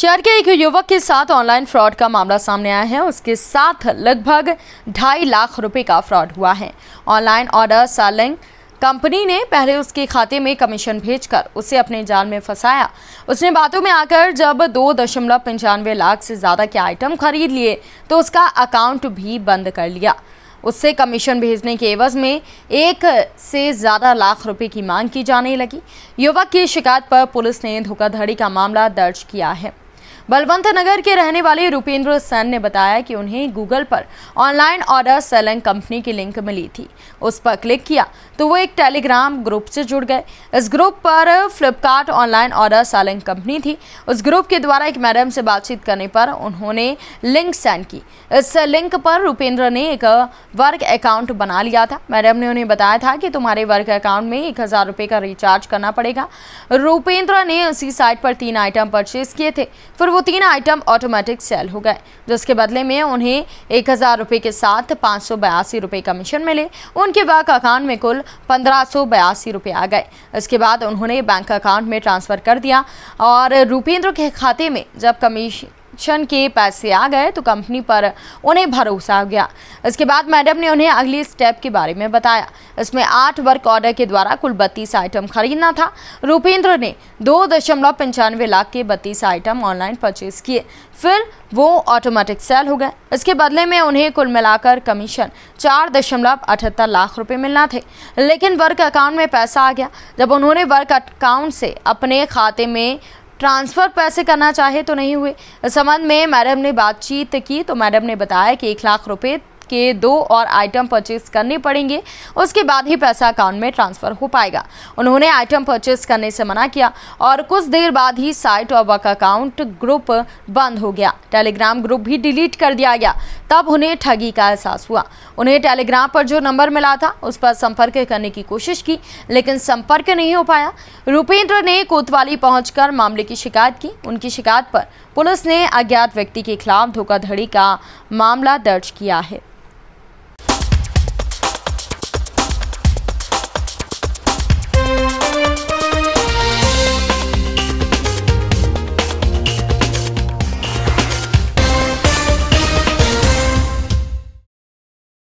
शहर के एक युवक के साथ ऑनलाइन फ्रॉड का मामला सामने आया है उसके साथ लगभग ढाई लाख रुपए का फ्रॉड हुआ है ऑनलाइन ऑर्डर सेलिंग कंपनी ने पहले उसके खाते में कमीशन भेजकर उसे अपने जाल में फंसाया उसने बातों में आकर जब दो दशमलव पंचानवे लाख से ज़्यादा के आइटम खरीद लिए तो उसका अकाउंट भी बंद कर लिया उससे कमीशन भेजने के एवज में एक से ज़्यादा लाख रुपए की मांग की जाने लगी युवक की शिकायत पर पुलिस ने धोखाधड़ी का मामला दर्ज किया है बलवंत नगर के रहने वाले रूपेंद्र सैन ने बताया कि उन्हें गूगल पर ऑनलाइन ऑर्डर सेलिंग कंपनी की लिंक मिली थी उस पर क्लिक किया तो वो एक टेलीग्राम ग्रुप से जुड़ गए इस ग्रुप पर Flipkart online order selling company थी उस ग्रुप के द्वारा एक मैडम से बातचीत करने पर उन्होंने लिंक सेंड की इस लिंक पर रूपेंद्र ने एक वर्क अकाउंट बना लिया था मैडम ने उन्हें बताया था कि तुम्हारे वर्क अकाउंट में एक हज़ार रुपये का रिचार्ज करना पड़ेगा रूपेंद्र ने उसी साइट पर तीन आइटम परचेज किए थे फिर वो तीन आइटम ऑटोमेटिक सेल हो गए जिसके बदले में उन्हें एक हज़ार रुपये के साथ पाँच सौ बयासी रुपये कमीशन मिले उनके बैंक अकाउंट में कुल पंद्रह सौ बयासी रुपये आ गए इसके बाद उन्होंने बैंक अकाउंट में ट्रांसफ़र कर दिया और रूपेंद्र के खाते में जब कमीशन एक्शन के पैसे आ गए तो कंपनी पर उन्हें भरोसा हो गया इसके बाद मैडम ने उन्हें अगली स्टेप के बारे में बताया इसमें आठ वर्क ऑर्डर के द्वारा कुल बत्तीस आइटम खरीदना था रूपेंद्र ने दो दशमलव पंचानवे लाख के बत्तीस आइटम ऑनलाइन परचेज किए फिर वो ऑटोमेटिक सेल हो गए इसके बदले में उन्हें कुल मिलाकर कमीशन चार दशमलव अठहत्तर लाख रुपए मिलना थे लेकिन वर्क अकाउंट में पैसा आ गया जब उन्होंने वर्क अकाउंट से अपने खाते में ट्रांसफ़र पैसे करना चाहे तो नहीं हुए इस संबंध में मैडम ने बातचीत की तो मैडम ने बताया कि एक लाख रुपये के दो और आइटम परचेज करने पड़ेंगे उसके बाद ही पैसा अकाउंट में ट्रांसफर हो पाएगा उन्होंने आइटम परचेज करने से मना किया और कुछ देर बाद ही साइट और वर्क अकाउंट ग्रुप बंद हो गया टेलीग्राम ग्रुप भी डिलीट कर दिया गया तब उन्हें ठगी का एहसास हुआ उन्हें टेलीग्राम पर जो नंबर मिला था उस पर संपर्क करने की कोशिश की लेकिन संपर्क नहीं हो पाया रूपेंद्र ने कोतवाली पहुंचकर मामले की शिकायत की उनकी शिकायत पर पुलिस ने अज्ञात व्यक्ति के खिलाफ धोखाधड़ी का मामला दर्ज किया है